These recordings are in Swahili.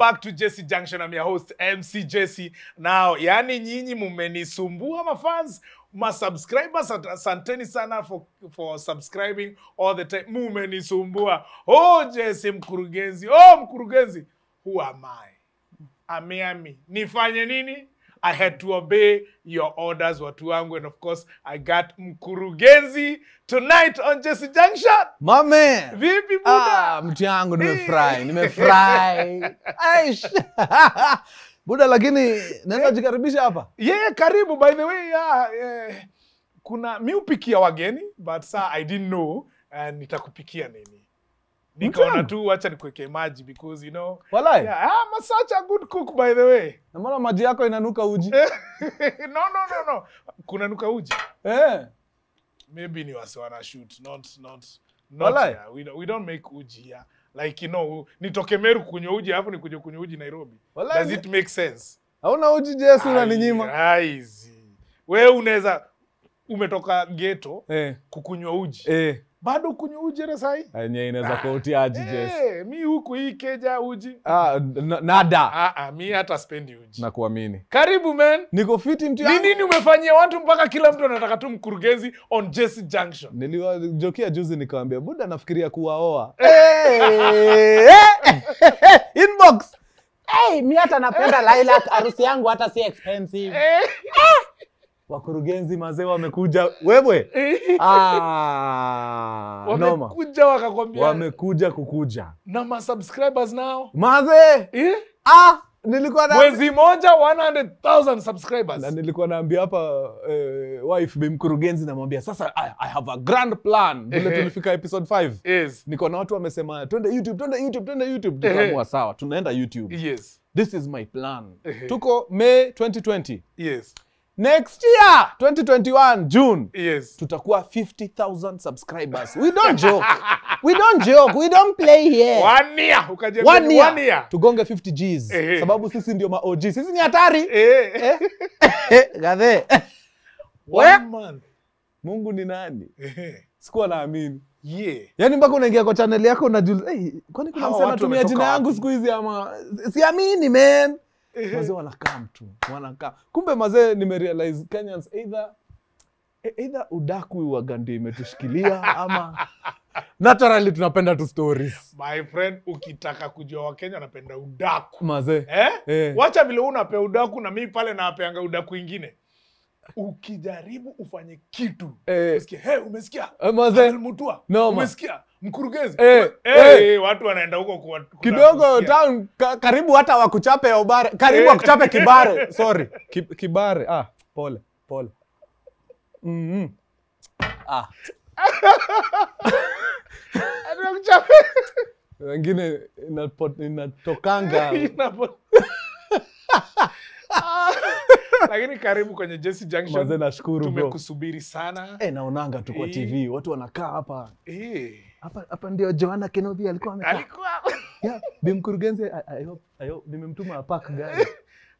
back to Jesse Junction. I'm your host MC Jesse. Now, yani nyinyi mumenisumbua mafans masubscribers asanteni sana for, for subscribing all the time mumenisumbua oh jesse mkurugenzi oh mkurugenzi who am i ameami nifanye nini I had to obey your orders, watu wangu, and of course I got mkurugenzi tonight on Jesse Junction. Mame. Vipi buda? Ah, mtu yangu nimefurahi, Aish. buda, lakini naweza jikaribisha hapa? Yeah, karibu by the way. Yeah, yeah. Kuna mi upikia wageni but sir, I didn't know uh, nitakupikia nini nikaona tu wacha nikuweke maji because you know Walai. Yeah, ah, I'm such a good cook by the way. Na mbona maji yako inanuka uji? no no no no. Kuna nuka uji? Eh. Yeah. Maybe ni wasi wana shoot not not not Walai. Yeah. We, we don't make uji here. Yeah. Like you know, nitoke Meru kunywa uji hapo nikuje kunywa uji Nairobi. Walai. Does it make sense? Hauna uji Jesu na ninyima. unaninyima. Wewe unaweza umetoka ghetto eh. kukunywa uji. Eh bado kunywa uji ra sahi yenyewe eh, inaweza kuutia aji Jess. Eh, mi huku hii keja uji ah, nada ah, ah, mi hata spendi uji kuamini Karibu man, Niko fiti mtu ni nini umefanyia watu mpaka kila mtu anataka tu mkurugenzi on Jesse Junction? Niliwajokia juzi nikamwambia buda nafikiria kuwaoa. Eh. eh, eh, Inbox. Hey, eh, mi hata napenda lilac, harusi yangu hata si expensive. Eh, ah! wakurugenzi mazee wamekuja wewe ah, wamekuja wakakwambia wamekuja kukuja na masubscribers nao mazee eh? ah, nilikuwa na mwezi moja 100,000 subscribers na nilikuwa naambia hapa eh, wife bi mkurugenzi namwambia sasa I, I have a grand plan vile tulifika episode 5 yes. niko na watu wamesema twende YouTube twende YouTube twende YouTube tukamwa sawa tunaenda YouTube yes this is my plan tuko May 2020 yes next year 2021 June yes. tutakuwa 50,000 subscribers. We don't joke. we don't joke. We don't play here. One year, one year. One year. Tugonge 50 Gs. Eh, eh. Sababu sisi ndio ma OG. Sisi ni hatari. Eh. Eh. Gathe. One month. Mungu ni nani? Eh. Sikuwa naamini. Yeah. Yaani mpaka unaingia kwa channel yako unajiuliza, hey, eh, kwani kuna msema tumia jina yangu siku hizi ama siamini man mazee wanakam tu wanakam kumbe mazee nimerealize kenyans either e, either udakwi wa gandi imetushikilia ama naturally tunapenda tu stories my friend ukitaka kujua wakenya anapenda udaku mazee eh? eh. wacha vile unapea udaku na mi pale nawapeanga udaku ingine ukijaribu ufanye kitu eh. Usikia, hey, umesikia eh, mazee mutua no, umesikia mkurugenzi eh, eh hey, hey, watu wanaenda huko kwa kidogo town ka, karibu hata wakuchape obare karibu hey. Eh. wakuchape kibare sorry Ki, kibare ah pole pole mm -hmm. ah anakuchape wengine inatokanga ah. lakini karibu kwenye Jesse Junction. Nashukuru tumekusubiri sana. E, naonanga tu kwa TV watu wanakaa hapa e hapa ndio Joanna Kenobi alikuwa amekaa. Alikuwa. yeah, nimemtuma apak gari.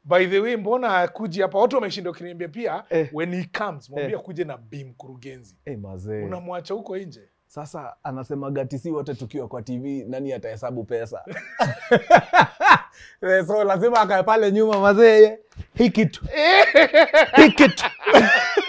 By the way, mbona akuji hapa? Watu wameshinda ukiniambia pia eh, when he comes mwambie eh, kuje na bimkurugenzi. Eh, mazee. Unamwacha huko nje. Sasa anasema si wote tukiwa kwa TV nani atahesabu pesa? Eh, so lazima akae pale nyuma mazee. Hii kitu. Eh.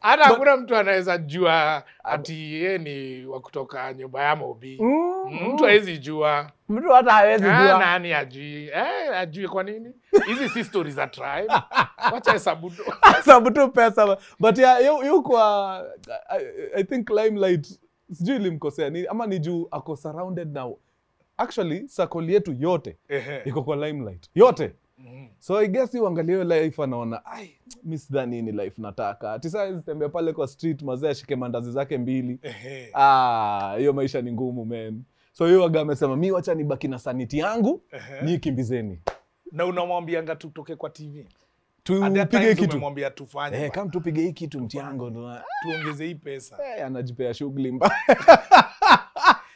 hata hakuna mtu anaweza jua ati yeye ni wa kutoka nyumba ya Mobi. Mm, mm, mtu mm. hawezi jua, mtu hata hawezi ah, jua. Nani ajui? Eh, ajui kwa nini? Hizi si stories za tribe. Wacha hesabu tu, hesabu tu pesa. But yeah, yu, kwa I, I think limelight sijui ilimkosea nini ama ni juu ako surrounded now. Actually, sakoli yetu yote iko kwa limelight yote So I guess you life anaona ai mimi sidhani nini life nataka. Ati pale kwa street mazee ashike mandazi zake mbili. Ah, hiyo maisha ni ngumu man. So yeye waga amesema mi wacha nibaki na saniti yangu, ni kimbizeni Na unamwambianga tutoke kwa TV. Tupige kitu. Eh, tupige hii kitu mtiango tuongeze Eh, anajipea shughuli mbaya.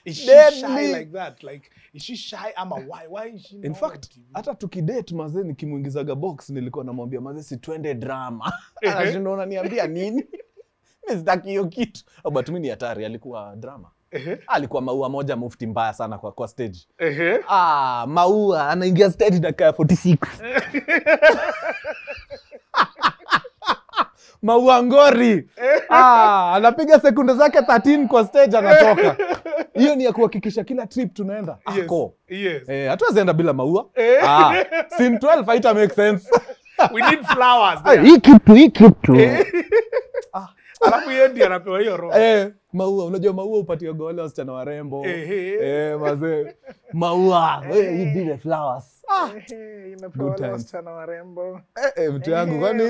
is she deadly. shy like that like is she shy ama why why is she in fact hata tukidate mazee nikimwingizaga box nilikuwa namwambia mazee si twende drama anashinda unaniambia nini mistaki hiyo kitu oh, but mimi ni hatari alikuwa drama Ehe. alikuwa maua moja mufti mbaya sana kwa, kwa stage Ehe. ah, maua anaingia stage dakika ya 46 mauangori eh. ah, anapiga sekunde zake 13 kwa stage anatoka hiyo ni ya kuhakikisha kila trip tunaenda ako ah, yes, yes. eh, bila maua eh. ah, sin 12 haita make sense We need flowers ah, hii kitu hii kitu alafu yeye ndiye anapewa hiyo roho eh, maua. Unajua maua upatioga wale wasichana warembo eh, eh, mazee maua eh, you did flowers ah, eh, imepewa wale wasichana warembo eh, eh, mtu yangu kwani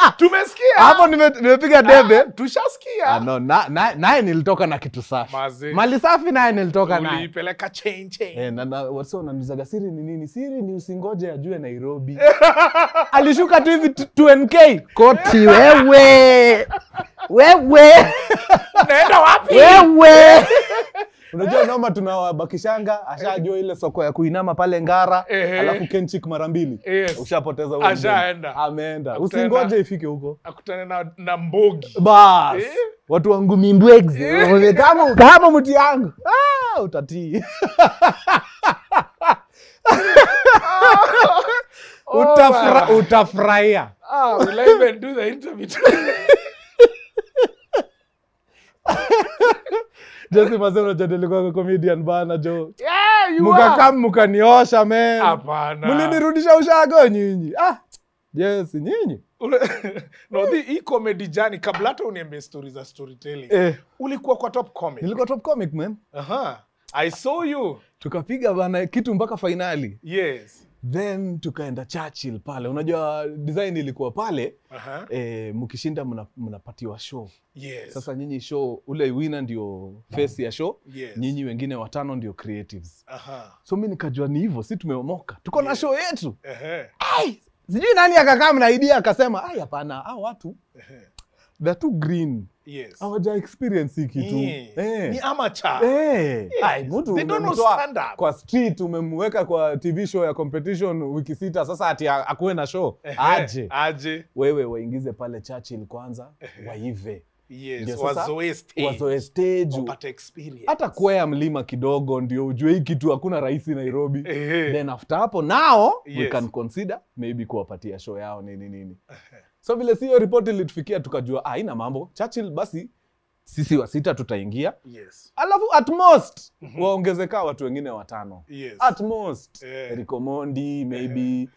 tumesikia hapo nimepiga debe ah, tushasikia ah, no, naye na, nilitoka na kitu safi mali safi naye nilitoka nayeipeleka e, eh, siri ni nini siri ni usingoje ajue nairobi alishuka tu hivi 2nk koti wewe wewe wewe unajua noma tunawabakishanga ashajua ile soko ya kuinama pale ngara alafu kenchik mara mbili Yes. ushapoteza Ashaenda. ameenda usingoje ifike huko akutane na, na mbogi bas eh? watu wangu mimbwegze eh. Wamwambia, mti yangu ah, utatii Oh, Utafura- utafurahia Ah, even do the interview? Jesse mazee kwa comedian bana jo. Yeah, you are. mkaniosha Hapana. Mlinirudisha ushago nyinyi. Ah. Yes, nyinyi. no, the comedy jani kabla hata uniambie story za storytelling. Eh. Ulikuwa kwa top comic. Nilikuwa top comic man. Aha. Uh -huh. I saw you. Tukapiga bana kitu mpaka finali. Yes then tukaenda Churchill pale, unajua design ilikuwa pale uh -huh. E, mkishinda mnapatiwa mna show yes. Sasa nyinyi show ule winner ndio face ya show yes. Nyinyi wengine watano ndio creatives uh -huh. So mi nikajua ni hivyo, si tumeomoka tuko na yes. show yetu uh -huh. Ai, sijui nani akakaa mna idea akasema ai, hapana hao watu uh -huh they're too green yes. awaja experience hiki tu eh. eh. ni amateur eh. mtu kwa street umemweka kwa tv show ya competition wiki sita sasa ati akuwe na show aje aje wewe waingize pale Churchill kwanza waive Yes, wazoe stage, stage. experience. Hata kwea mlima kidogo ndio ujue hii kitu hakuna rahisi Nairobi. Then after hapo nao yes. we can consider maybe kuwapatia show yao nini nini so vile si hiyo e ripoti ilitufikia tukajua ah, aina mambo Churchill basi sisi wa sita tutaingia yes. alafu at most mm -hmm. waongezeka watu wengine watano yes. at most yeah. Rikomondi maybe yeah.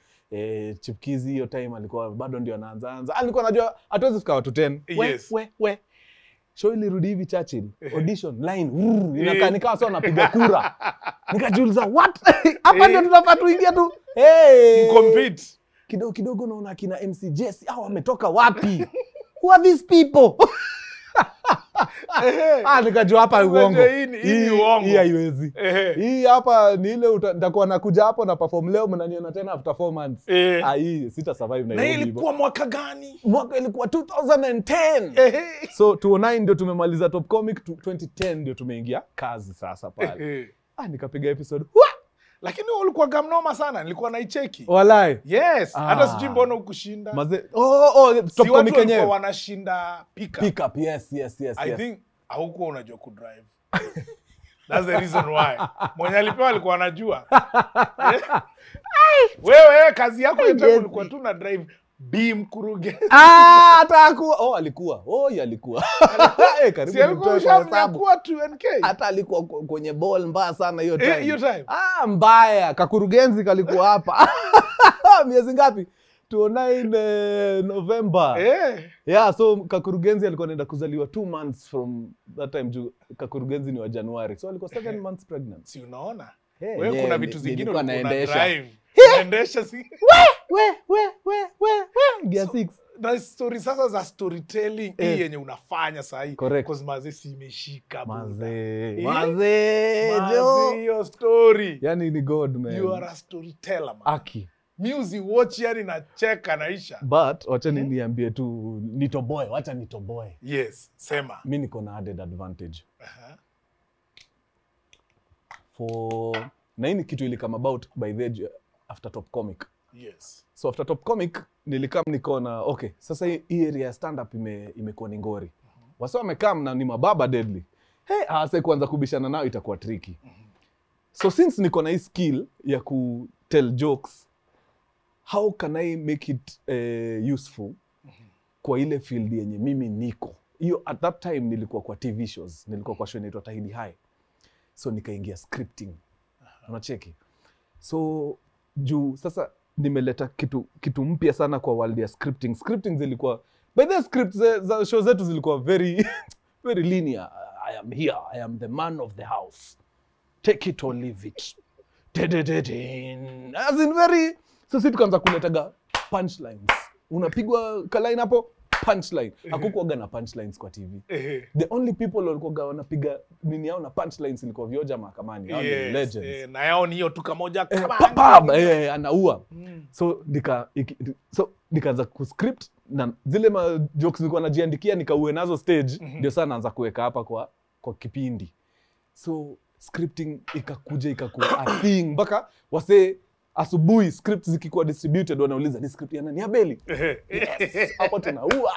Eh, Chipkizi hiyo time alikuwa bado ndio anaanzaanza, alikuwa anajua hatuwezi fika watu 10 yes. we, we, we show ilirudi hivi Churchill eh. audition line eh. inakaa nikawa sawa napiga kura, nikajiuliza what hapa ndio eh. tunafaa tuingia tu hey kidogo kidogo naona akina mc jess au wametoka wapi who are these people ah, nikajua hapa uongo haiwezi hii hapa ni ile nitakuwa nakuja hapo na perform leo mnaniona tena after four months ah, hii sita survive ilikuwa mwaka gani mwaka ilikuwa 2010 so 2009 ndio tumemaliza top comic 2010 ndio tumeingia kazi sasa pale ah, nikapiga episode Wah! lakini ulikuwa gamnoma sana, nilikuwa naicheki walai. Yes, ah. hata ah, sijui mbona ukushinda maze... oh, oh, oh, si comic wenyewe wanashinda pickup pickup. Yes, yes, yes, I yes. think haukuwa unajua kudrive That's the reason why mwenye alipewa alikuwa anajua wewe, kazi yako ulikuwa tu na drive b alikuwa kwenye ball mbaya sana hiyo eh, time. Hiyo time. Ah, mbaya kakurugenzi kalikuwa hapa miezi ngapi 29 eh, novemba eh. Yeah, so kakurugenzi alikuwa naenda kuzaliwa 2 months from that time juu kakurugenzi ni wa Januari. So alikuwa 7 eh. months pregnant. Si unaona? Hey, yeah, kuna vitu zingine ulikuwa sasa za storytelling hii eh. yenye unafanya sahiimaze eh? mazee yani nacheka naisha but wacha hmm? niambie tu nitoboe wacha nitoboe yes sema mi niko na added advantage uh -huh. for na hii ni kitu by the age after top comic yes. so after top comic nilikam nikaona okay sasa hii area ya stand up ime, imekuwa ni ngori mm-hmm. wasa wamekam na ni mababa deadly hey, ah, ase kuanza kubishana nao itakuwa triki mm-hmm. so since niko na hii skill ya ku tell jokes how can i make it uh, useful mm-hmm. kwa ile field yenye mimi niko hiyo at that time nilikuwa kwa tv shows nilikuwa kwa show inaitwa tahidi high so nikaingia scripting unacheki so juu sasa nimeleta kitu kitu mpya sana kwa world ya scripting scripting zilikuwa by the script ze, za show zetu zilikuwa very very linear i am here i am the man of the house take it or leave it as in very sasa so, tukaanza kuletaga punchlines unapigwa kaline hapo punchline hakukuaga na punchlines kwa tv the only people walikuwaga wanapiga nini yao na punchlines ilikuwa vioja mahakamani yes, ni legends eh, na yao ni hiyo tu kamoja eh, pam eh, anaua mm. so nika iki, so nikaanza kuscript na zile ma jokes nilikuwa najiandikia nikaue nazo stage mhm. ndio mm -hmm. sana naanza kuweka hapa kwa kwa kipindi so scripting ikakuja ikakuwa a thing mpaka wasee asubuhi script zikikuwa distributed wanauliza ni script ya nani? Yes, hapo tunaua.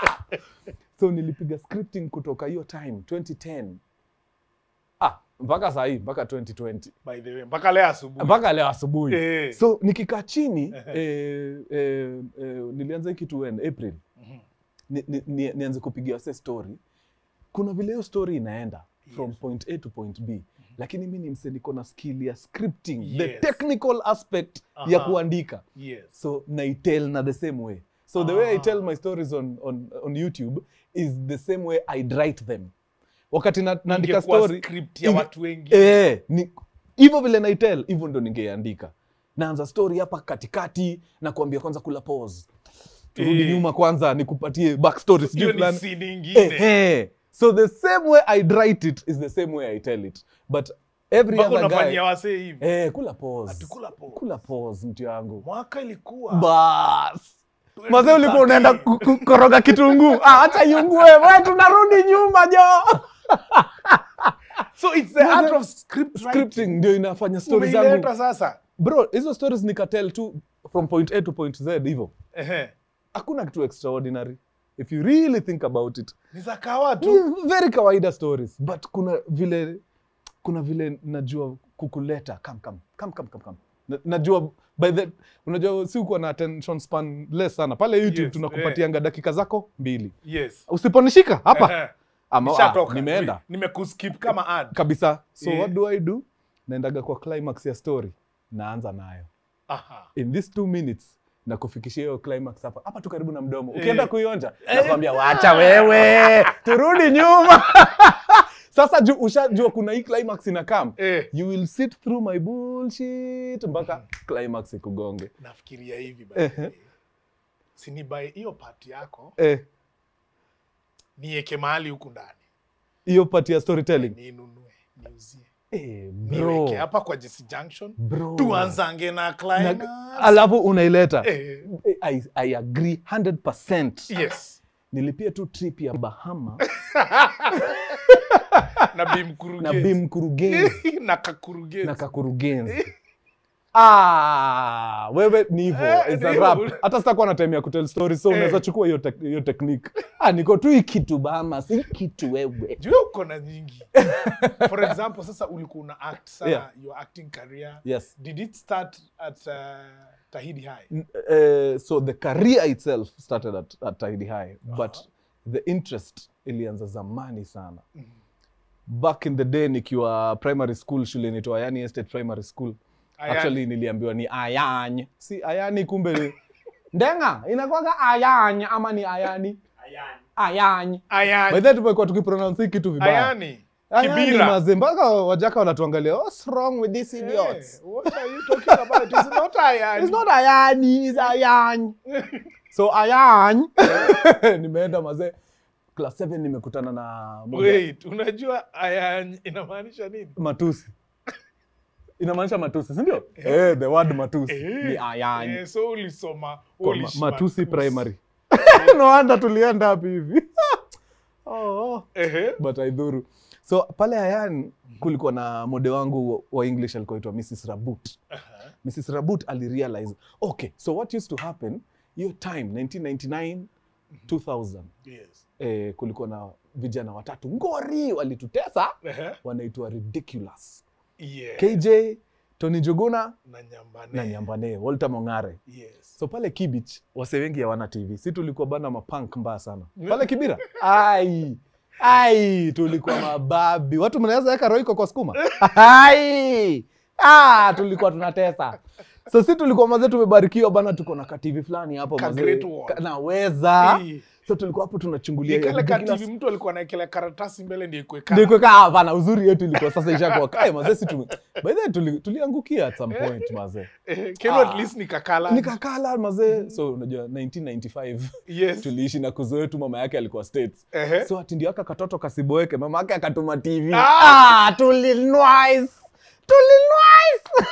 So nilipiga scripting kutoka hiyo time 2010 ah, mpaka saa hii mpaka 2020 by the way, mpaka leo asubuhi, mpaka leo asubuhi eh. So nikikaa chini eh, eh, eh, nilianza kitu when April mm -hmm. ni, ni, nianze kupigia wase story, kuna vile hiyo story inaenda yes. from point A to point B lakini mi ni mse niko na skill ya scripting yes. the technical aspect uh -huh. ya kuandika yes. so naitel na the same way so uh -huh. the way i ah. tell my stories on, on, on youtube is the same way i write them wakati na, naandika story ya watu wengi eh, ni, hivyo vile naitel hivyo ndo ningeandika naanza story hapa katikati na kuambia kwanza kula pause turudi e. nyuma kwanza nikupatie backstory sijui fulani e, So the same way I write it is the same way I tell it. But every Bako other guy Eh, kula pause. Ati pause. Kula pause mtu yangu. Mwaka ilikuwa. Bas. Mazee ulikuwa unaenda koroga kitunguu. Ah, acha yungue wewe, tunarudi nyuma jo. so it's the art of script scripting ndio inafanya stories zangu. sasa. Bro, hizo stories nikatel tu from point A to point Z hivyo. Ehe. Hakuna kitu extraordinary if you really think about it very kawaida stories but kuna vile kuna vile najua kukuleta kam kam kam kam kam kam najua by the unajua si uko na attention span less sana pale YouTube yes, tunakupatianga eh. dakika zako mbili yes. usiponishika hapa ama ah, nimeenda nimekuskip kama ad kabisa so yeah. what do I do naendaga kwa climax ya story naanza nayo Aha. in this two minutes na kufikishia hiyo climax hapa hapa tu karibu na mdomo eh. ukienda kuionja eh. nakwambia wacha wewe turudi nyuma sasa juu ushajua kuna hii climax inakam eh. you will sit through my bullshit mpaka climax ikugonge nafikiria hivi eh. sinibae hiyo part yako eh. nieke mahali huku ndani hiyo part ya storytelling ninunue niuzie Hey, eh, hapa kwa Jesse Junction Tuanzange na alafu unaileta hey. Eh. Eh, I, I agree 100%. Yes. Nilipia tu trip ya Bahama na bi na kakurugenzi na kakurugenzi ah, wewe ni hivo eh, Hata sitakuwa na time ya kutel story so eh. Unaweza chukua hiyo tek, technique. Ah, niko tu ikitu bama, si kitu wewe. Juu uko na nyingi. For example, sasa ulikuwa una act sana yeah. your acting career. Yes. Did it start at uh, Tahidi High? N uh, so the career itself started at, at Tahidi High, uh -huh. but the interest ilianza zamani sana. Mm -hmm. Back in the day nikiwa primary school shule nitoa yani Estate Primary School. Mm Actually niliambiwa ni ayany, si ayani, kumbe ndenga inakwanga ayany ama ni ayani ayany. Ayany. By the way tumekuwa tukipronounce kitu vibaya. Ayani. Kibira. Maze mpaka wajaka wanatuangalia, oh, what's wrong with these idiots? Hey, what are you talking about? It's not ayani. It's not ayani, it's ayany. so ayany nimeenda mazee class 7 nimekutana na Wait, unajua ayany inamaanisha nini? Matusi inamaanisha matusi sindio eh. eh, the word matusi eh. ni ayani ah, Eh, so ulisoma ma- matusi primary eh. no wonder tulienda hapi hivi oh, oh. Eh. but aidhuru so pale ayani kulikuwa na mode wangu wa english alikoitwa mrs rabut Aha. mrs rabut alirealize okay so what used to happen hiyo time 1999 2000 mhm. Yes. eh, kulikuwa na vijana watatu ngori walitutesa -huh. wanaitwa ridiculous yes. KJ Tony Joguna na Nyambane, na Nyambane Walter Mongare yes. So pale Kibich wase wengi hawana TV, si tulikuwa bana mapank mbaya sana pale Kibira ai ai, tulikuwa mababi. Watu mnaweza weka roiko kwa skuma ai ah, tulikuwa tunatesa so si tulikuwa mazee, tumebarikiwa bana, tuko na katv fulani hapo mazee, naweza Iyi so tulikuwa hapo tunachungulia kale ka TV mtu alikuwa anaekelea karatasi mbele ndio ikwe ndio ikwe kana hapana uzuri yetu ilikuwa sasa ishakuwa kae eh, mazee si tume by the tuli, tuliangukia at some point mazee eh, kero ah, at least nikakala nikakala mazee so unajua 1995 yes. tuliishi na kuzo wetu mama yake alikuwa states uh -huh. so ati ndio aka katoto kasiboeke mama yake akatuma TV ah, ah tulinwise tulinwise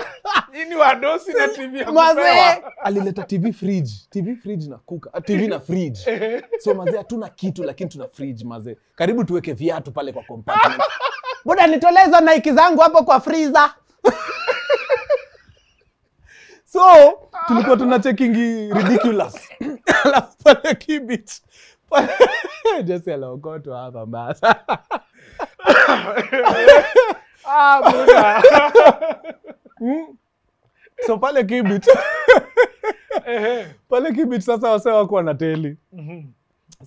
nini wadosi na TV ya mzee alileta TV fridge, TV fridge na kuka, ah, TV na fridge. So mzee hatuna kitu lakini tuna fridge mzee. Karibu tuweke viatu pale kwa compartment. buda nitoleza Nike zangu hapo kwa freezer. so tulikuwa tuna checking ridiculous. Alafu pale kibit. Jesse alaokotwa hapa basi. Ah, Buda. Hmm? so pale kibit pale kibit sasa wase wako wanateli mhm.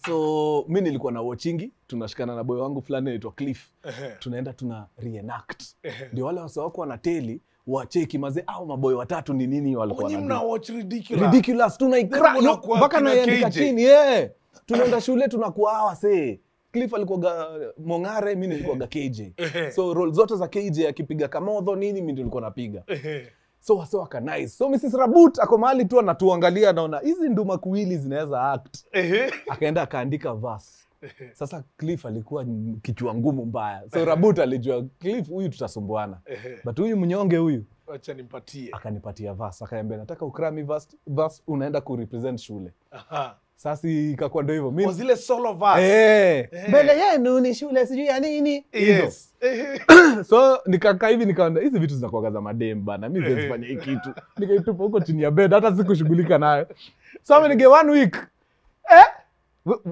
so mi nilikuwa na wachingi tunashikana na boy wangu fulani naitwa cliff tunaenda tuna reenact ndio wale wasewako wanateli wacheki maze au maboyo watatu ni nini walikuwaridculous naiandika chini yeah. tunaenda shule tunakuwa awasee cliff alikuwaga mongare mi nilikuwaga kj so rol zote za kj akipiga kamodho nini mi ndio napiga soa soa kanais so mrs rabut ako mahali tu anatuangalia anaona hizi nduma kuwili zinaweza act akaenda akaandika vas sasa cliff alikuwa kichwa ngumu mbaya so rabut alijua cliff huyu tutasumbuana but huyu mnyonge huyu akanipatia vas akaambia nataka ukrami vas unaenda kurepresent shule Aha sasi ikakuwa ndo hivyo zile solo verse eh hey. Eh. mbele yenu ni shule sijui ya nini yes eh. so nikakaa hivi nikaona hizi vitu zinakuaga za madem bana mi zifanya eh. fanya kitu nikaitupa huko chini ya bed hata sikushughulika nayo so amenige one week eh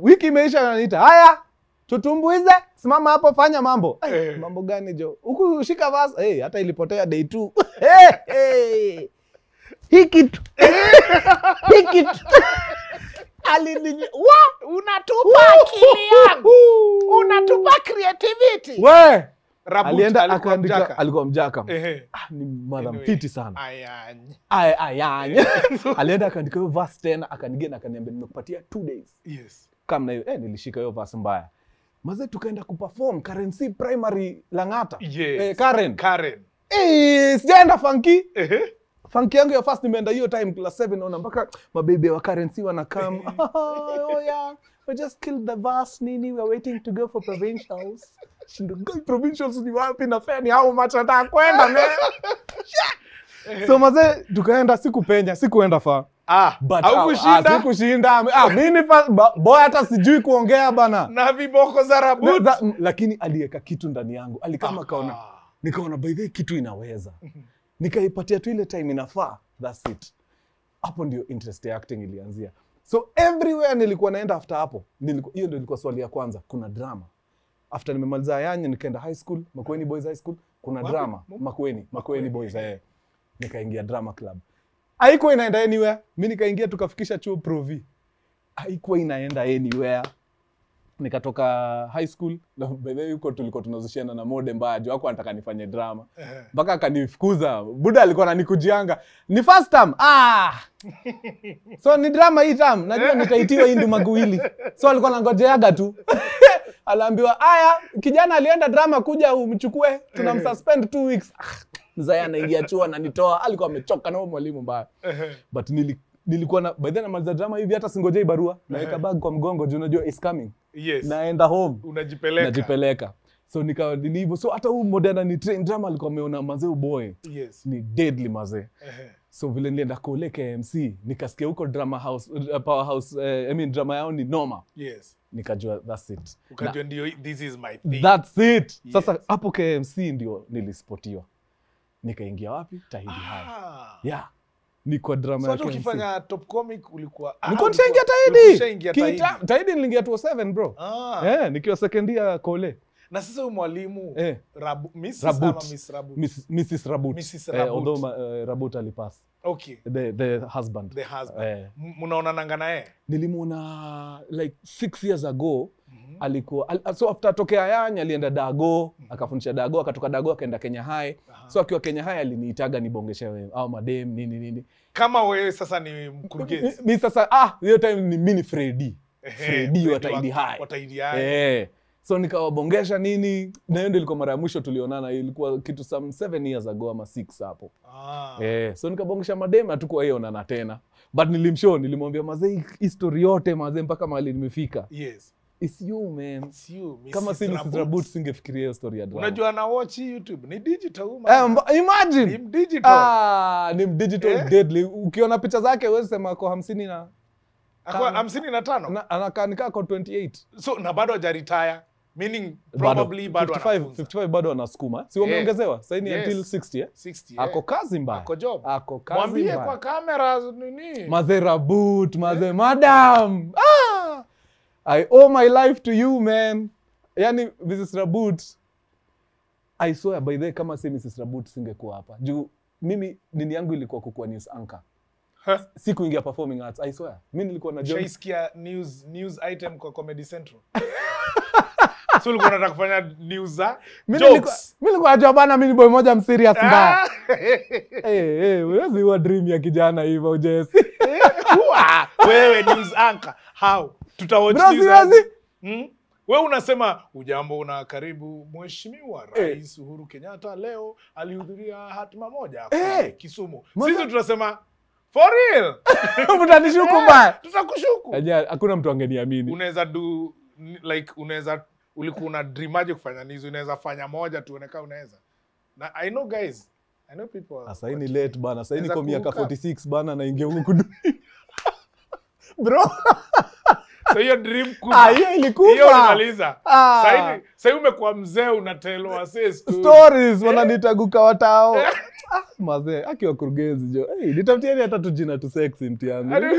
wiki imeisha nanita haya tutumbuize simama hapo fanya mambo hey. mambo gani jo huku shika vas hey, hata ilipotea day 2 hey, hey. hiki tu Hikitu. tu alininyi wa unatupa akili yangu unatupa creativity we alienda akaandika alikuwa mjaka ah, ni madha mfiti sana ayanye alienda akaandika hiyo verse tena akanigena akaniambia nimekupatia t days yes. kama nahiyo eh, nilishika hiyo verse mbaya maze tukaenda kuperform currency primary langata yes. eh, karen, karen. Eh, sijaenda fanki uh -huh Funky yangu ya fast nimeenda hiyo time class 7 naona mpaka mababy wa currency wanakam. oh, yeah. We just killed the bus nini, we are waiting to go for provincials. go provincials ni wapi na fair ni how much nataka kwenda man. so mazee tukaenda sikupenya sikuenda fa ah, ah, sikushinda ah, mimi boy hata sijui kuongea bana na viboko za rabut, lakini aliweka kitu ndani yangu alikama ah, kaona nikaona by the way kitu inaweza nikaipatia tu ile time inafaa, that's it. Hapo ndio interest ya acting ilianzia. So everywhere nilikuwa naenda after hapo, hiyo ndio ilikuwa swali ya kwanza, kuna drama. After nimemaliza yanye nikaenda high school, makweni Boys High School, kuna Wapi? drama makweni makweni Boys eh. Nikaingia drama club. Haikuwa inaenda anywhere, mimi nikaingia tukafikisha chuo provi V. Haikuwa inaenda anywhere nikatoka high school na bedhe yuko tulikuwa tunazishiana na mode mbaya juu hakuwa anataka nifanye drama mpaka akanifukuza buda alikuwa ananikujianga ni first time ah so ni drama hii tam najua nitaitiwa hii ndumakuwili so alikuwa nangojeaga tu alaambiwa aya kijana alienda drama kuja umchukue tunamsuspend two weeks ah, mzaya anaingia chua alikuwa amechoka nao mwalimu mbaya but nili nilikuwa na baadhi then namaliza drama hivi, hata singojei barua, naweka bag kwa mgongo juu unajua is coming. Yes. Naenda home. Unajipeleka. Najipeleka. So nikawa nilivyo. So hata huyu modern ni train drama alikuwa ameona mazee uboy Yes. Ni deadly mazee. So vile nilienda kule KMC nikasikia huko drama house uh, eh, power house uh, eh, I mean drama yao ni noma. Yes. Nikajua that's it. Ukajua ndio this is my thing. That's it. Yes. Sasa hapo KMC ndio nilispotiwa. Nikaingia wapi? Tahidi ah. High. Yeah ni kwa drama So ukifanya top comic ulikuwa ah, nishaingia Taidi. Taidi nilingia 2007 bro. Ah. yeah, nikiwa second year kole. Na sasa huyu mwalimu eh. Rabu, Mrs. Rabut. Rabut. Mrs. Rabut. Mrs. Eh, Rabut. Eh, although uh, Rabut alipass. Okay. The, the husband. The husband. Eh. Mnaonananga naye? Nilimuona like 6 years ago mm-hmm. alikuwa al, so after tokea Yanya alienda Dago mm-hmm. akafundisha Dago akatoka Dago akaenda Kenya so akiwa Kenya aliniitaga nibongeshe wewe au madem nini nini kama wewe sasa ni mkurugenzi sasa ah hiyo time ni wataidi eh so nikawabongesha nini na hiyo ndio ilikuwa mara ya mwisho tulionana ilikuwa kitu some seven years ago ama hapo ah. eh, so nikabongesha madem tena but nilimshow nilimwambia mazee yote mazee mpaka mahali nimefika yes kama eh, ah, eh? Ukiona picha zake wewe ko ako 50 na ako 28. So na bado hajaretire meaning probably bado 55, bado anasukuma si eh. wameongezewa yeah. yes. until 60 60 ako kazi mbaya ako job ako kazi mbaya mwambie kwa kamera nini mazera boot yeah. madam ah I owe my life to you man. Yani Mrs. Rabut, I swear by the kama si Mrs. Rabut singekuwa hapa juu mimi nini yangu ilikuwa kukuwa news anchor huh? si kuingia performing arts. I swear mi nilikuwa na shaisikia news, news item kwa Comedy Central so ulikuwa unataka kufanya news za jokes. Mimi nilikuwa najua bana, mimi boy moja mserious ah! mbaya. Eh eh, wewe dream ya kijana hivyo Jesse. Eh, wewe news anchor how tutawachiliza mm? Hmm? We unasema ujambo una karibu. Mheshimiwa eh. Rais hey, Uhuru Kenyatta leo alihudhuria hatima moja hey, eh. Kisumu. Sisi tunasema for real mtanishuku eh, mbaya, tutakushuku. Hakuna mtu angeniamini. Unaweza do like, unaweza ulikuwa una dreamaje kufanya nizo? Unaweza fanya moja tuoneka, unaweza na I know guys, I know people. Ah, sasa ni late bana, sasa niko miaka 46 bana, na ingeungu bro so hiyo dream kubwa ah, hiyo ilikufa hiyo ulimaliza ah. sasa umekuwa mzee unatelwa wasee stories eh? wananitaguka watao eh? ah, mazee aki wakurugenzi jo hey, nitafutieni hata tujina tu sexy mtiani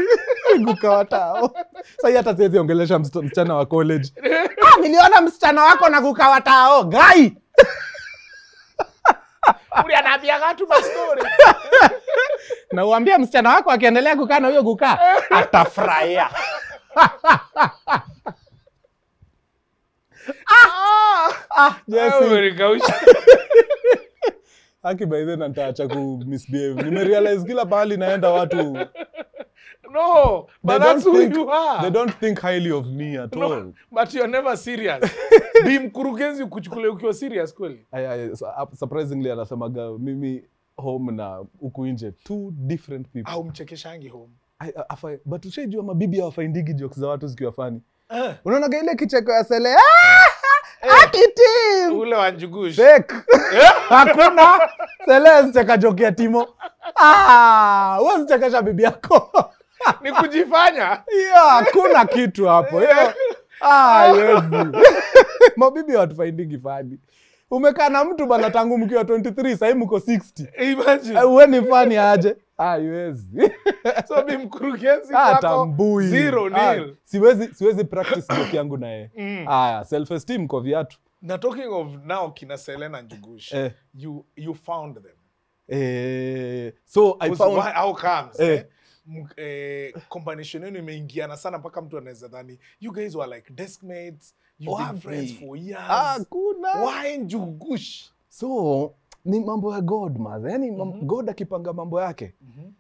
guka watao sahii hata siwezi ongelesha msichana wa college eh? ah, niliona msichana wako na guka watao gai uli anaambiaga tu mastori na uambia msichana wako akiendelea kukaa na huyo kukaa atafurahia ah, ah, haki ah, baidhe nimerealize kila pahali naenda watu No, but they that's who think, you are. They don't think highly of me at no, all. But you're never serious. Bi mkurugenzi ukuchukulia ukiwa serious kweli? Uh, surprisingly anasemaga mimi home na huku nje two different people. Au mchekeshangi home. I, uh, afai, but ushaijua mabibi hawafaindigi jokes za watu zikiwa fani. Uh. Eh. Unaonaga ile kicheko ya Sele. Ah, eh. Akitim. Ule wa Njugush. Eh? Hakuna. Sele sitakajokia Timo. Ah, wewe sitakasha bibi yako. ni kujifanya hakuna yeah, kitu hapo yeah. ah, mabibi watufaidingi fani umekaa na mtu bana tangu mkiwa 23 sahii mko 60 we ni fani aje haiwezi so ah, ah, siwezi practice yangu mm. aya self esteem kwa viatu na talking of now kina Selena Njugush eh. you you found them eh, so i found how comes eh. Eh? eh, combination yenu imeingiana sana mpaka mtu anaweza dhani you guys were like deskmates mates been friends for years. Hakuna. Why njugush? So ni mambo ya God man. yani mm -hmm. God akipanga mambo yake. Mm -hmm.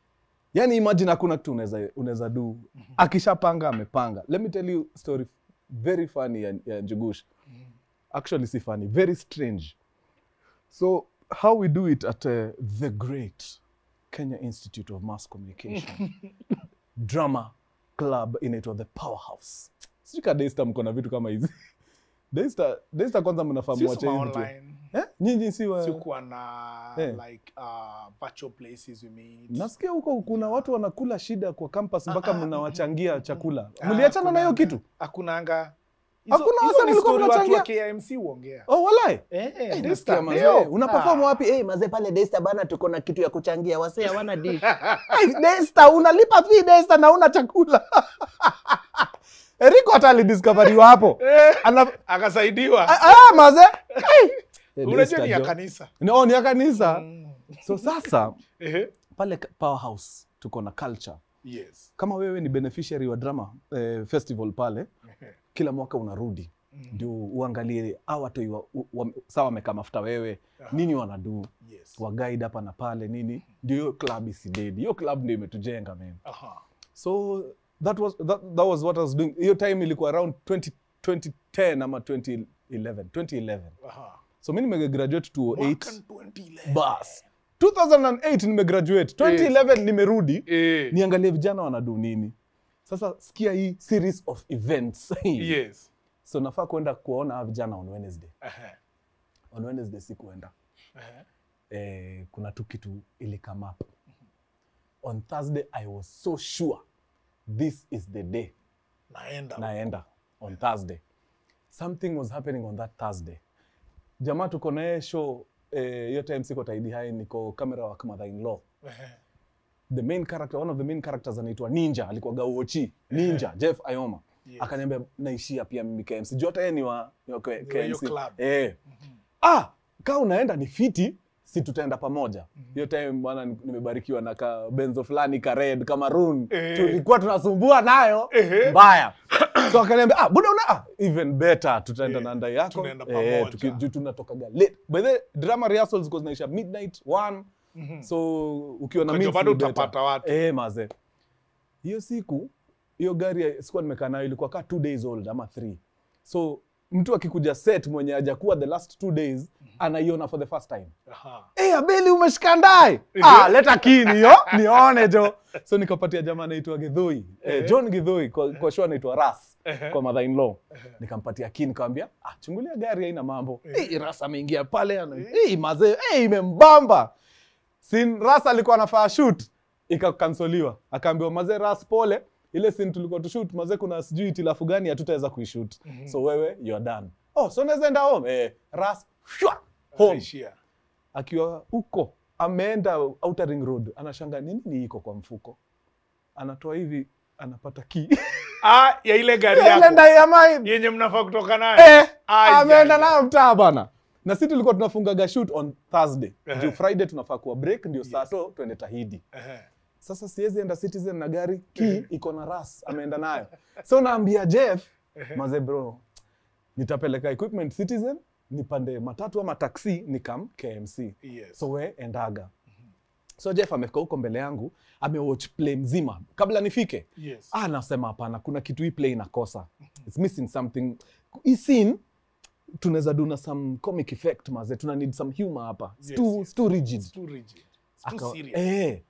Yani imagine hakuna kitu unaweza unaweza do. Mm -hmm. Akishapanga amepanga. Let me tell you story very funny ya, ya Njugush. Mm -hmm. Actually si funny, very strange. So how we do it at uh, the great Mm Kenya Institute of Mass Communication drama club inaitwa The Powerhouse. Sijui ka Daystar mko na vitu kama hizi. Daystar, Daystar kwanza mnafaa mwache hizi vitu. Eh? Nyinyi si wa Sikuwa na eh. like uh, virtual places we meet. Nasikia huko kuna watu wanakula shida kwa campus mpaka ah, ah. mnawachangia chakula. Ah, Mliachana na hiyo kitu? Hakuna anga unaperform wapi? Hey, mazee pale Desta bana, tuko na kitu ya kuchangia wase hawana dish. hey, Desta unalipa fi Desta na una chakula Eriko hata alidiscoveriwa hapo eh, Ana... akasaidiwa. Ah, ah maze hey. Eh, Unajua ni ya kanisa no, ni ya kanisa mm. So sasa pale Powerhouse tuko na culture yes. Kama wewe ni beneficiary wa drama eh, festival pale kila mwaka unarudi mm. ndio uangalie awatu sawa wamekaa mafuta wewe Aha. nini wanadu yes. wa guide hapa na pale nini ndio hiyo club isidedi hiyo club ndio imetujenga man Aha. so that was, that, that was what I was doing hiyo time ilikuwa around 20, 2010 ama 2011 2011 Aha. so mi nimegraduate 2008 bas 2008 nimegraduate 2011 yes. nimerudi yes. Eh. niangalie vijana wanadu nini sasa sikia hii series of events yes. So nafaa kwenda kuona vijana on Wednesday. -huh. On Wednesday sikuenda. -huh. Eh, kuna tu kitu ili come up. On Thursday I was so sure this is the day naenda, naenda on yeah. Thursday. Something was happening on that Thursday. Jamaa tuko naye show eh, time siko Taidi High, niko kamera wa kama in law. -huh the main character one of the main characters anaitwa Ninja, alikuwa Gawochi Ninja yeah. Jeff Ayoma yes. Akaniambia naishia pia mimi KMC, juu hata yeye ni wa, ni wa KMC eh. mm -hmm. Ah, kaa unaenda ni fiti si tutaenda pamoja mm-hmm. hiyo mm -hmm. time bwana, nimebarikiwa na ka benzo fulani ka red kama run eh. tulikuwa tunasumbua nayo eh. mbaya so akaniambia ah, buda una ah, even better tutaenda eh. na ndai yako tunaenda eh, pamoja eh, tunatokaga gale by the drama rehearsals zinaisha midnight 1 Mhm. so ukiwa na bado utapata watu eh, maze hiyo siku hiyo gari sikuwa nimekaa nayo ilikuwa kaa two days old ama three so mtu akikuja set mwenye hajakuwa the last two days mhm. anaiona for the first time hey, eh, abeli umeshika ndae ah, leta kii niyo nione jo so nikapatia jamaa anaitwa gidhui eh, eh, john gidhui kwa, kwa eh. shua anaitwa ras kwa mother in law nikampatia kii nikamwambia ah, chungulia gari haina mambo hey, ras ameingia pale hey, mazee hey, imembamba Sin Ras alikuwa anafaa shoot ikakansoliwa. Akaambiwa mazee Ras pole, ile sin tulikuwa tu shoot mazee, kuna sijui itilafu gani hatutaweza kuishoot. Mm -hmm. So wewe you are done. Oh, so naweza enda home. Eh, Ras shwa home. Aishia. Akiwa huko ameenda Outer Ring Road, anashanga nini ni iko kwa mfuko. Anatoa hivi anapata key. ah, ya ile gari yako. Ile ndai ya mai. Yenye mnafaa kutoka nayo. Eh, ameenda nayo mtaa bana na sisi tulikuwa tunafungaga shoot on Thursday uh -huh. ndio Friday tunafaa kuwa break ndio yes. saa to twende tahidi uh -huh. Sasa siwezi enda Citizen na gari ki iko na ras ameenda nayo, so naambia Jeff uh -huh. maze bro, nitapeleka equipment Citizen nipande matatu ama taksi nikam KMC yes. so we endaga mhm. So Jeff amefika huko mbele yangu, amewatch play mzima kabla nifike. Yes. anasema hapana, kuna kitu hii play inakosa. Mhm. It's missing something. Hii scene tunaweza do na some comic effect maze tuna need some humor hapa yes, too, yes, too rigid, too rigid. Aka, eh,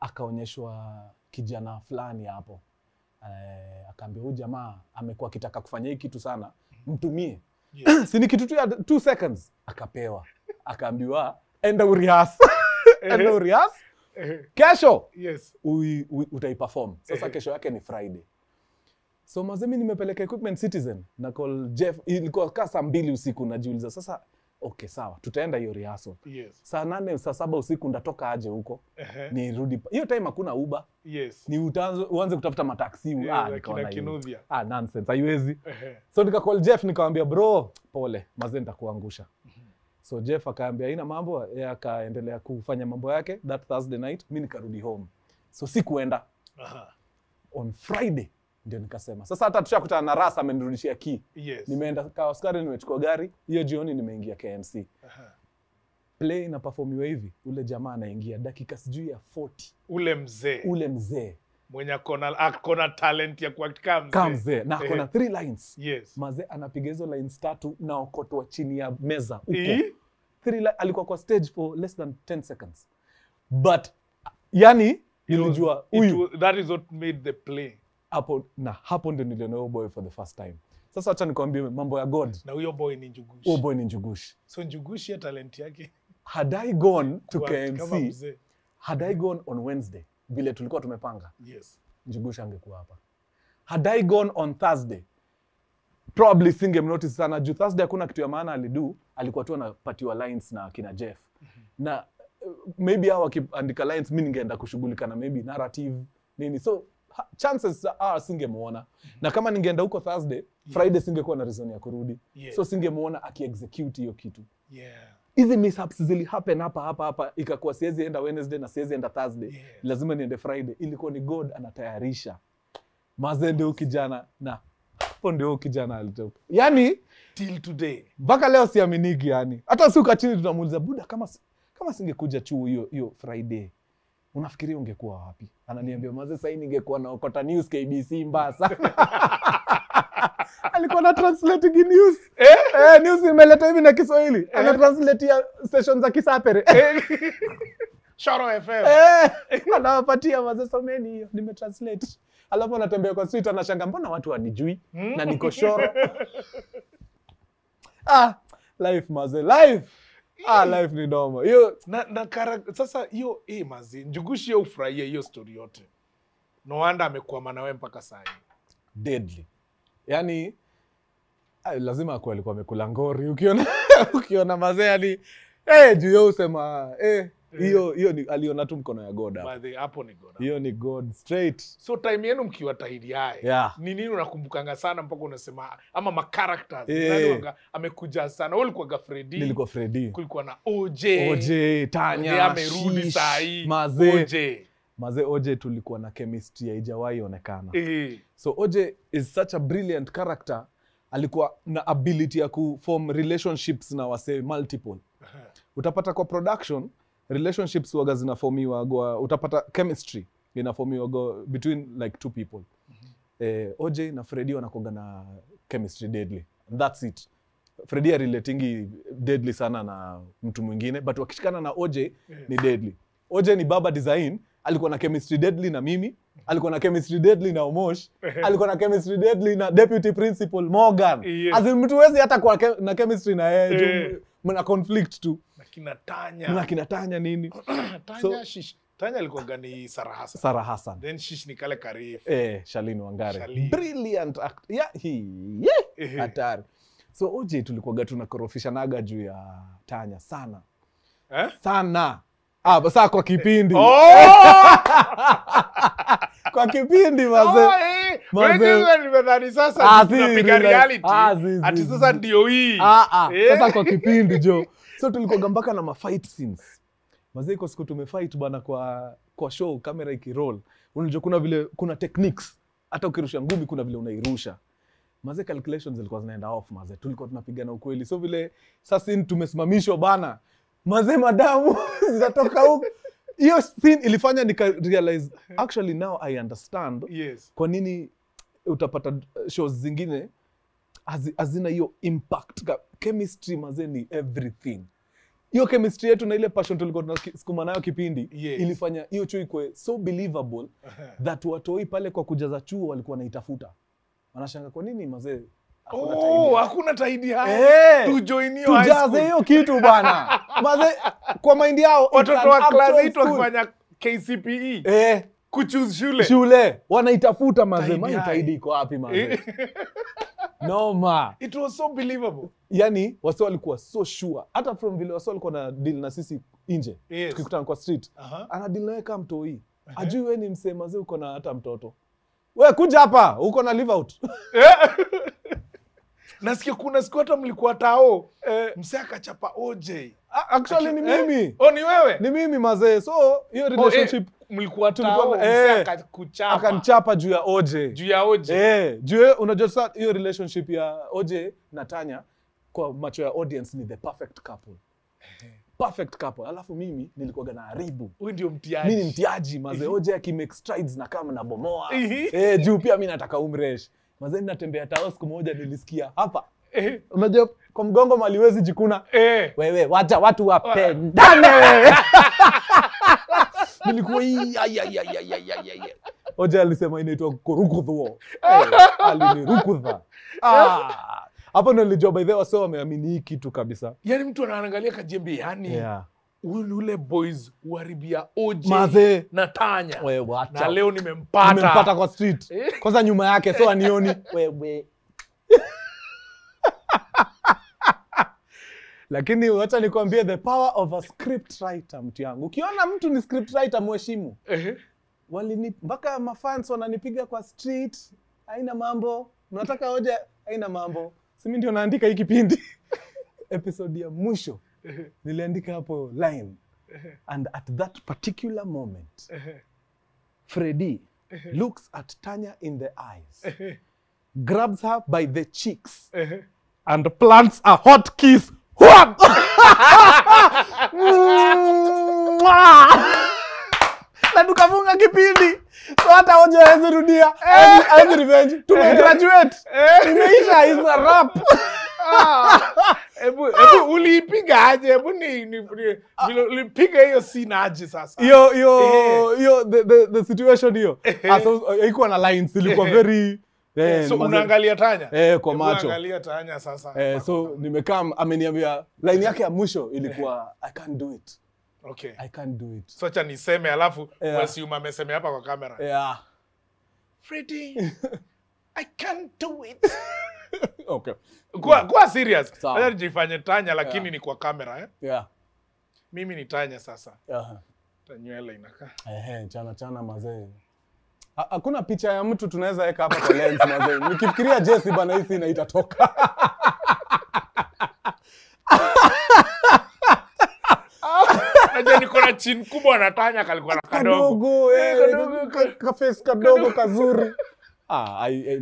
akaonyeshwa kijana fulani hapo eh, akaambia huyu jamaa amekuwa akitaka kufanya hii kitu sana mm-hmm. mtumie yes. sini kitu tu ya two seconds akapewa akaambiwa enda urias enda kesho yes. utaiperform sasa kesho yake ni friday So mazemi nimepeleka equipment Citizen na call Jeff, ilikuwa kaa saa mbili usiku najiuliza sasa okay sawa tutaenda hiyo rehearsal yes. saa nane saa saba usiku ndatoka aje huko uh -huh. nirudi hiyo time hakuna uba yes. ni utanzo, uanze kutafuta mataksi ah, ah, haiwezi so nikakol Jeff nikawambia bro pole mazee nitakuangusha so Jeff akaambia ina mambo akaendelea kufanya mambo yake that Thursday night mi nikarudi home so sikuenda uh -huh. on Friday ndio nikasema sasa hata tushakutana na rasa amenirudishia ki yes. nimeenda kawaskari nimechukua gari hiyo jioni nimeingia kmc uh -huh play na inapafomiwa hivi ule jamaa anaingia dakika sijui ya 40 ule mzee ule mzee mwenye akona, akona talent ya kuakaa mzee mzee na akona eh. three lines yes. mazee anapiga hizo lines tatu na okotwa chini ya meza upo e? three li- alikuwa kwa stage for less than 10 seconds but yani nilijua huyu that is what made the play hapo na hapo ndio niliona huyo boy for the first time. Sasa acha nikwambie mambo ya God. Na huyo boy ni Njugushi. Huyo boy ni Njugushi. So Njugushi ya talent yake. Had I gone to KMC, had I gone on Wednesday vile tulikuwa tumepanga, yes. Njugushi angekuwa hapa. Had I gone on Thursday, probably singemnotice sana juu Thursday hakuna kitu ya maana alidu, alikuwa tu anapatiwa lines na kina Jeff. Mm -hmm. Na eh, maybe hao wakiandika lines, mimi ningeenda kushughulika na maybe narrative nini, so chances are ah, singemuona mm na kama ningeenda huko Thursday yeah. Friday singekuwa na reason ya kurudi yeah. so singemuona akiexecute hiyo kitu hizi mishaps zili happen hapa hapa hapa, ikakuwa siwezi enda Wednesday na siwezi enda Thursday yeah. lazima niende Friday. Ilikuwa ni God anatayarisha maze, ndio kijana na hapo ndio kijana alitoka, yani till today, mpaka leo siaminiki. Yani hata siku kachini tunamuuliza Buda, kama kama singekuja chuu hiyo hiyo Friday unafikiria ungekuwa wapi? Ananiambia maze sahi ningekuwa naokota news KBC mbasa alikuwa na translating news eh? Eh, news imeleta hivi na Kiswahili eh? ana za Kisapere eh? eh, anawapatia maze someni hiyo, nimetranslate alafu anatembea kwa street anashanga, mbona watu wanijui na niko shoro hmm. ah, life life ah, life ni noma hiyo na, na kara, sasa hiyo eh, mazi njugushi yo ufurahie hiyo story yote no wanda nawe mpaka saa deadly yani ay, ah, lazima akuwa alikuwa amekula ngori ukiona ukiona mazee yani eh, juu yo usema eh, Eh. hiyo hiyo ni aliona tu mkono ya God hapo. Ni God hiyo ni God straight. So time yenu mkiwa tahidiae yeah. ni nini unakumbukanga sana mpaka unasema ama ma characters hey. Eh. nani amekuja sana? Wewe ulikuwa Freddy, nilikuwa Freddy, kulikuwa na OJ, OJ Tanya amerudi saa hii mazee OJ mazee OJ tulikuwa na chemistry haijawahi onekana hey. Eh. So OJ is such a brilliant character, alikuwa na ability ya kuform relationships na wasee multiple utapata kwa production relationships waga zinafomiwa goa utapata chemistry inafomiwa go between like two people mm -hmm. eh, OJ na Freddy wanakonga na chemistry deadly And that's it Freddy arelatingi deadly sana na mtu mwingine but wakishikana na OJ yeah. ni deadly OJ ni baba design alikuwa na chemistry deadly na mimi alikuwa na chemistry deadly na Omosh alikuwa na chemistry deadly na deputy principal Morgan yeah. as mtu wezi hata kwa na chemistry na yeye yeah. mna conflict tu kina Tanya na kina Tanya nini Tanya so, shish Tanya alikuwaga gani Sara Hassan. Sara Hassan. Then Shish ni kale Karif. Eh, Shalini Wangari Shalini. Brilliant act. Yeah, he, yeah. Hatari. So oje tulikuwa gatu na korofisha naga juu ya Tanya sana. Eh? Sana. Ah, basa kwa kipindi. Oh! kwa kipindi maze. Oh, eh. eh. Nimedhani sasa ah, tunapiga reality. Ah, Ati sasa ndio hii. Ah, eh? Sasa kwa kipindi jo so tulikoga mpaka na mafight scenes mazee iko siku tumefight bana kwa kwa show kamera ikiroll unajua kuna vile kuna techniques hata ukirusha ngumi kuna vile unairusha mazee calculations zilikuwa zinaenda off mazee tulikuwa tunapigana ukweli so vile sasa tumesimamishwa bana mazee madamu zinatoka huko hiyo scene ilifanya nika realize actually now i understand yes. kwa nini utapata shows zingine hazina hiyo impact. Chemistry mazeni everything hiyo chemistry yetu na ile passion tulikuwa tunasukuma nayo kipindi yes. ilifanya hiyo chuo ikwe so believable uh -huh. that watoi pale kwa kujaza chuo walikuwa wanaitafuta wanashanga kwa nini mazee hakuna oh, taidi haya hey, tujaze hiyo kitu bana mazee kwa maindi yao watoto wa class 8 wakifanya KCPE eh, kuchuse shule shule wanaitafuta mazee mani taidi iko wapi mazee noma it was so believable yani wase walikuwa so sure hata from vile wase walikuwa na deal na sisi nje yes. tukikutana kwa street uh -huh. ana deal nawe kaa mtoi uh -huh. ajui we ni msemazi uko na hata mtoto we kuja hapa uko na live out eh. nasikia kuna siku hata mlikuwa tao eh, msee akachapa OJ. Actually Acha, ni mimi. Eh? Oh, ni wewe? Ni mimi mazee. So hiyo relationship oh, eh mlikuwa tulikuwa eh, kuchapa juu ya OJ juu ya OJ eh, juu unajua sasa hiyo relationship ya OJ na Tanya kwa macho ya audience ni the perfect couple perfect couple. Alafu mimi nilikuwaga na haribu. Huyu ndio mtiaji. Mimi ni mtiaji, maze oj akimake strides na kama na bomoa. eh, juu pia mimi nataka umresh. maze ninatembea tao siku moja nilisikia hapa. Unajua kwa mgongo maliwezi jikuna. Wewe wacha watu wapendane nilikuwa oja alisema inaitwa kurukudhwo eh. eh, alinirukudha ah, hapo ndo nilijua baidhe wase wameamini hii kitu kabisa yani mtu anaangalia kajembe yani yeah ule boys uharibia oje na tanya we, na leo nimempata nimempata kwa street eh. kwanza nyuma yake so anioni wewe lakini wacha nikwambie the power of a script writer mtu yangu ukiona mtu ni script writer mheshimu walini mpaka mafans wananipiga kwa street haina mambo nataka hoja haina mambo simi ndio naandika hii kipindi episode ya mwisho niliandika hapo line and at that particular moment fredi looks at tanya in the eyes grabs her by the cheeks and plants a hot kiss na tukafunga kipindi so hata hoja awezi rudia awezi revenge tumegraduate eh. eh. imeisha is a rap hebu ah. hebu uliipiga aje hebu ni, ni, ni ulipiga hiyo scene aje sasa hiyo hiyo eh. hiyo the, the, the situation hiyo ah, ikuwa na lines ilikuwa very Eh, eh, so unaangalia Tanya? Eh, kwa macho. Tanya sasa. Eh, so nimekaa ameniambia line yake ya mwisho ilikuwa I can't do it. Okay. I can't do it. So niseme alafu yeah. wasiuma hapa kwa kamera. Yeah. Freddy, I can't do it. okay. Kwa, kwa serious. Tanya lakini yeah. ni kwa kamera eh? Yeah. Mimi ni Tanya sasa. Aha. Uh -huh. Tanywele inakaa. Ehe, chana chana mazee hakuna picha ya mtu tunaweza weka hapa kwa lens mazee. Nikifikiria Jesse bana, hii na itatoka. Aje niko na chin kubwa na tanya kalikuwa na kadogo. Kadogo, eh, kaface kadogo kazuri. Ah,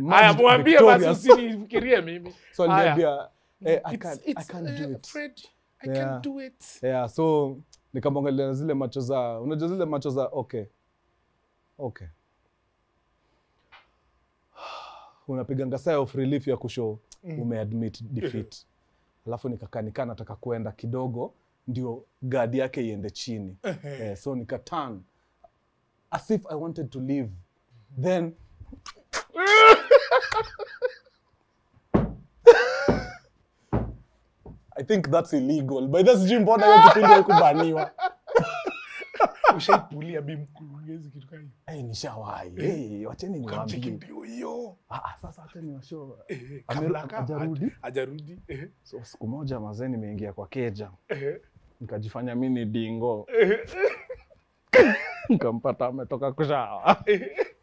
haya mwambie basi usinifikirie mimi. So aliniambia eh, I can't, I can't do eh, it. Fred, I yeah. can't do it. Yeah, so nikamwangalia zile macho za unajua zile macho za okay. Okay. unapiganga saa of relief ya kusho mm. umeadmit defeat alafu nikakanikaa nataka kuenda kidogo ndio gadi yake iende chini eh. eh, so nikatan as if i wanted to leave then i think that's illegal by this mbona hiyo kipindi kubaniwa Mshaipulia bi mkurugenzi kitu kama hiyo. Eh, nishawahi. Eh, eh wacheni niwaambie. Ndio hiyo. Ah, ah sasa acha Eh, eh hajarudi. Hajarudi. Eh. So siku moja mazee nimeingia kwa keja. Eh. eh. Nikajifanya mimi ni dingo. Eh. Nikampata ametoka kushawa.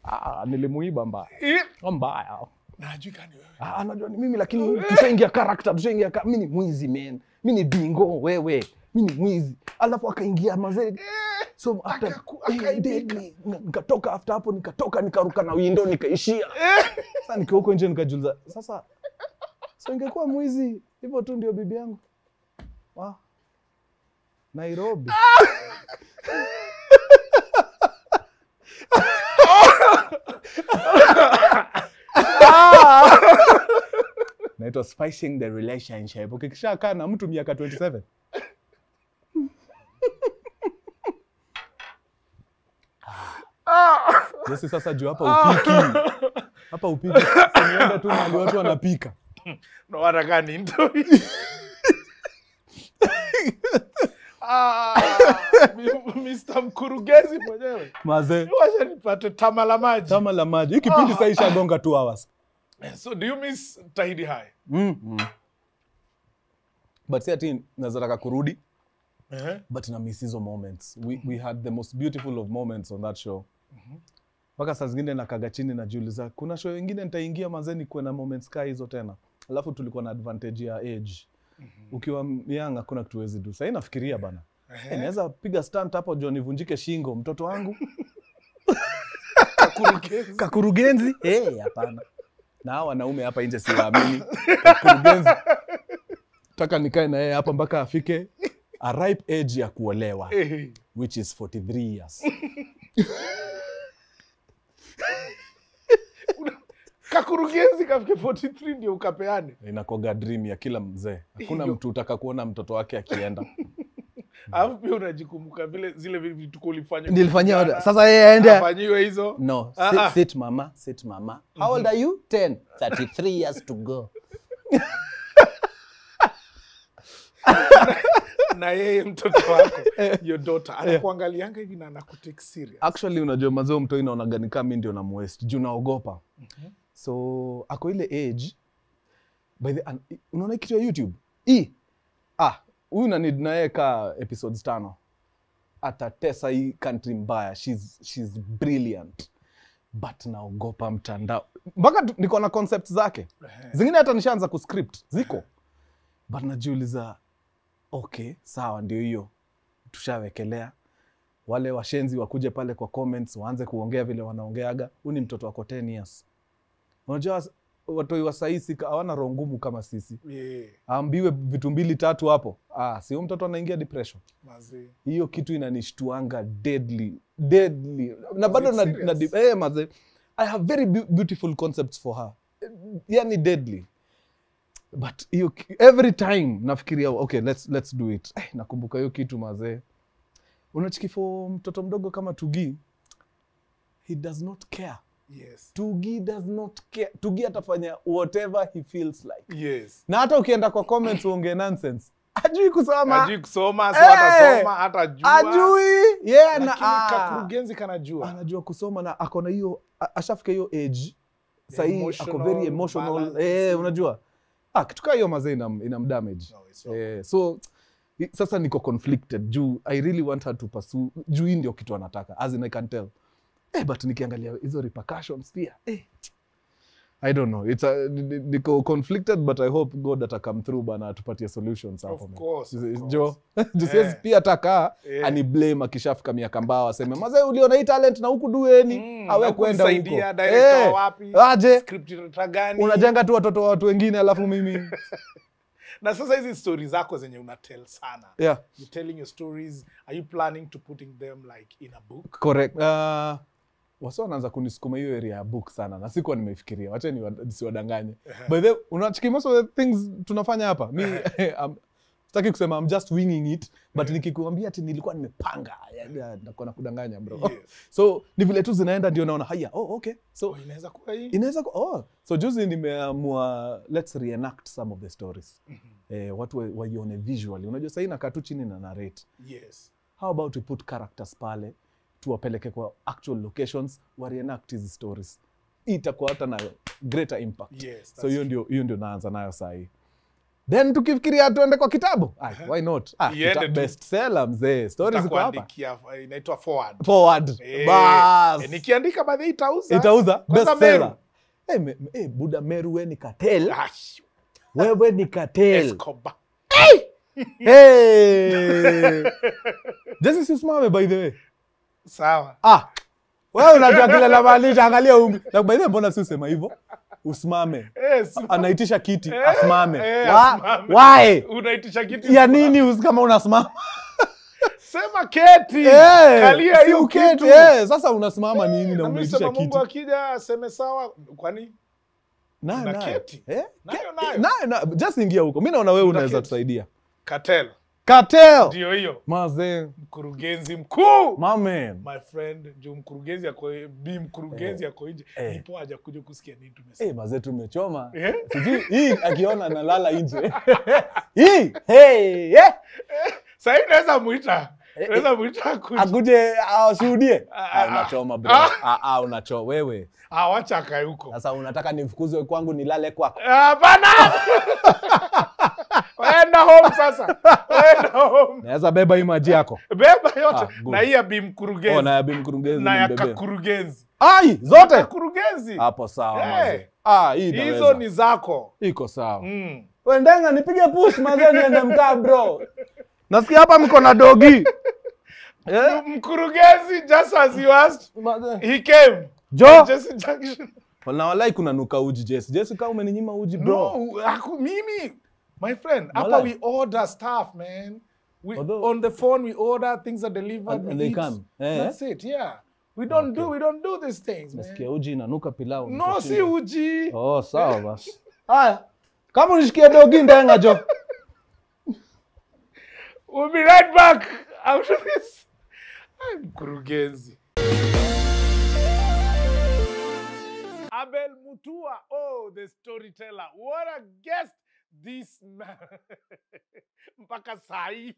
Ah, nilimuiba mbaya. Eh. Oh, mbaya. Najui kani wewe. Ah, najua ni mimi lakini tushaingia character, tushaingia mimi ni mwizi man. Mimi ni dingo wewe mi ni mwizi, alafu akaingia mazee eh, so after nikatoka after hapo nikatoka nikaruka na windo nikaishia eh. Sasa nikiwa huko nje nikajuliza sasa, so ingekuwa mwizi hivyo tu, ndio bibi yangu Nairobi ah. Ah. naitwa spicing the relationship. Ukikishakaa na mtu miaka 27 Yesu, ah! sasa juu hapa ah! upiki hapa upiki, nienda tu mali watu wanapika no, wanakaa ni mtoi Ah, Mr. Mkurugenzi mwenyewe mazee, wacha nipate tama la maji, tama la maji. Hii kipindi ah. saisha gonga two hours. So do you miss Tahidi High? Mm -hmm. But si ati nazataka kurudi uh eh? -huh. But na miss hizo moments we, we had the most beautiful of moments on that show Mhm. mpaka saa zingine nakaga chini najiuliza kuna show ingine nitaingia manzeni kuwe na moments kaa hizo tena alafu tulikuwa na advantage ya age mm -hmm. ukiwa mianga kuna kitu wezi du sahii nafikiria bana uh -huh. Eh, naweza piga stunt hapo jo nivunjike shingo mtoto wangu kakurugenzi, kakurugenzi. hey, eh, hapana na hawa wanaume hapa nje siwaamini kakurugenzi taka nikae na yeye hapa mpaka afike a ripe age ya kuolewa which is 43 years kakurugenzi kafike 43 ndio ukapeane. Inakoga dream ya kila mzee, hakuna mtu utaka kuona mtoto wake akienda alafu pia unajikumbuka vile zile vituko ulifanya nilifanyia sasa yeye aende afanyiwe hizo no ah, sit, ah. sit mama sit mama how old are you 10 33 years to go na yeye mtoto wako eh. your daughter eh. anakuangalianga hivi na anakutake serious actually unajua mazoe mtoi naona gani kama ndio na mwest juu naogopa mhm. so ako ile age by the unaona kitu ya youtube e ah huyu na need yeye ka episodes tano atatesa hii country mbaya she's, she's brilliant but naogopa mtandao mpaka niko na concept zake zingine hata nishaanza kuscript ziko but najiuliza okay, sawa, ndio hiyo tushawekelea. Wale washenzi wakuje pale kwa comments waanze kuongea vile wanaongeaga, huu ni mtoto wako 10 years. Unajua watoi wa saisi hawana roho ngumu kama sisi yeah. vitu mbili tatu hapo, ah, sio mtoto anaingia depression. Hiyo kitu inanishtuanga deadly deadly, na bado na, na, eh, maze I have very beautiful concepts for her, eh, yani deadly but hiyo every time nafikiria okay let's, let's do it eh, nakumbuka hiyo kitu mazee unachikifo mtoto mdogo kama tugi he does not care Yes. Tugi does not care. Tugi atafanya whatever he feels like. Yes. Na hata ukienda kwa comments uonge nonsense. Ajui kusoma. Ajui kusoma, so hey! Eh, atasoma, hata jua. Ajui. Yeah, Lakini na ah. kakurugenzi kanajua. Anajua kusoma na akona hiyo ashafika hiyo age. Yeah, Sahii ako very emotional. Eh, hey, unajua? ah, kitu kaa hiyo mazee inam, inam damage no, eh, so sasa niko conflicted juu i really want her to pursue juu hii ndio kitu anataka as in i can tell eh, but nikiangalia hizo repercussions pia eh, i don't know it's niko conflicted but i hope god atacome through bana atupatie solutions hapo jo jisiwezi eh. pia atakaa yeah. blame akishafika miaka mbao aseme mazee uliona hii talent na huku dueni mm, awe kwenda huko eh. aje unajenga tu watoto wa watu wengine alafu mimi na sasa hizi stories zako zenye unatel sana yeah. telling your stories are you planning to putting them like in a book correct uh, wasi wanaanza kunisukuma hiyo area ya book sana na sikuwa nimefikiria wacha nisiwadanganye by the most of the things tunafanya hapa mi sitaki kusema I'm just winging it but yeah. nikikuambia ti nilikuwa nimepanga nakuwa kudanganya bro yes. so ni vile tu zinaenda ndio naona haya oh, okay so oh, inaweza kuwa hii inaweza kuwa oh. so juzi nimeamua let's reenact some of the stories mm -hmm. eh, watu waione visually unajua sahii hii nakaa tu chini na narrate yes how about we put characters pale tuwapeleke kwa actual locations wareenact hizi stories itakuwa hata na greater impact yes, so hiyo ndio hiyo ndio naanza nayo sahii then tukifikiria tuende kwa kitabu Ay, why not ah, kita, best seller mzee stories ziko hapa eh, inaitwa forward forward hey, eh, bas hey, eh, nikiandika baadhi itauza itauza best seller hey, me, hey, buda meru we ni katel cartel ah, wewe ni katel Escobar hey! hey! Jesse Sismame by the way Sawa. Ah. Wewe unajua kile namaanisha, angalia umri. Na by the way, mbona si usema hivyo? Usimame. Eh, Anaitisha kiti, eh, asimame. eh, Wa- why Unaitisha kiti Ya nini usi- kama unasimama? sema keti Eh, kalia hiyo uketi, kitu. eh, sasa unasimama eh, nini na Na unaitisha kiti? Mungu akija aseme sawa, kwani Na- na na- keti. eh, Nayo, ke- nayo. na- na- just ingia huko. Mimi naona wewe unaweza tusaidia. Katela Cartel. Ndio hiyo. Maze. Mkurugenzi mkuu. Mamen. My friend, juu mkurugenzi yako bi mkurugenzi yako eh. nje. Eh. Nipo haja kuja kusikia nini tumesema. Eh, maze tumechoma. Yeah? Sijui hii akiona analala nje. hii. Hey, yeah. Sasa naweza muita. Eh, eh. Naweza muita akuje. Akuje ashuhudie. Ah, ah, ah, unachoma bro. Ah, ah unachoma wewe. Ah, wacha akae huko. Sasa unataka nifukuzwe kwangu nilale kwako. Ah, Hapana. Waenda home sasa. Waenda home. Naweza beba hii maji yako. Beba yote. Ah, na hii ya bimkurugenzi. Oh, na ya bimkurugenzi. Na ya kakurugenzi. Ai, zote. Kakurugenzi. Hapo sawa hey. Mazee. Ah, hii inaweza. Hizo ni zako. Iko sawa. Mm. Wendenga nipige push mazee niende mkaa bro. Nasikia hapa mko na dogi. Yeah. Mkurugenzi just as you asked, he came. Jo. Jesse Junction. Wala walai kuna nuka uji Jesse. Jesse kama umeninyima uji bro. No, aku, mimi My friend, hapa we order stuff, man. We, Although, on the phone we order, things are delivered, and and they eat. come. Eh, That's it, yeah. We don't okay. do we don't do these things, man. Nasikia uji inanuka pilau. No, si uji. Oh, sawa basi. Haya. Kama unishikia dogi ndenga jo. We'll be right back after this. I'm Kurugenzi. Abel Mutua, oh, the storyteller. What a guest this man mpaka saa hii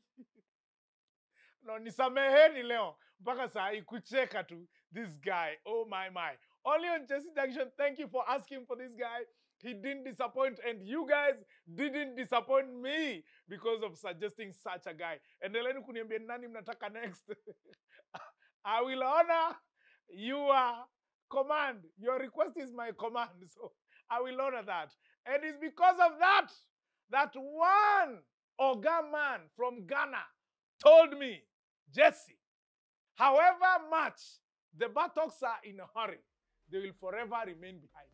no, nisameheni leo mpaka saa hii kucheka tu this guy oh my my only on Jesse Junction thank you for asking for this guy he didn't disappoint and you guys didn't disappoint me because of suggesting such a guy endeleni kuniambia nani mnataka next I will honor your command your request is my command so I will honor that and it's because of that that one Oga man from Ghana told me, Jesse, however much the buttocks are in a hurry, they will forever remain behind.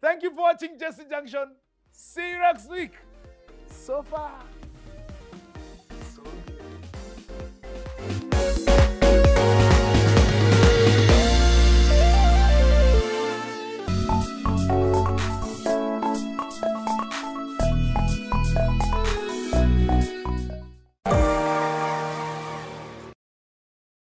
Thank you for watching Jesse Junction. See you next week. So far.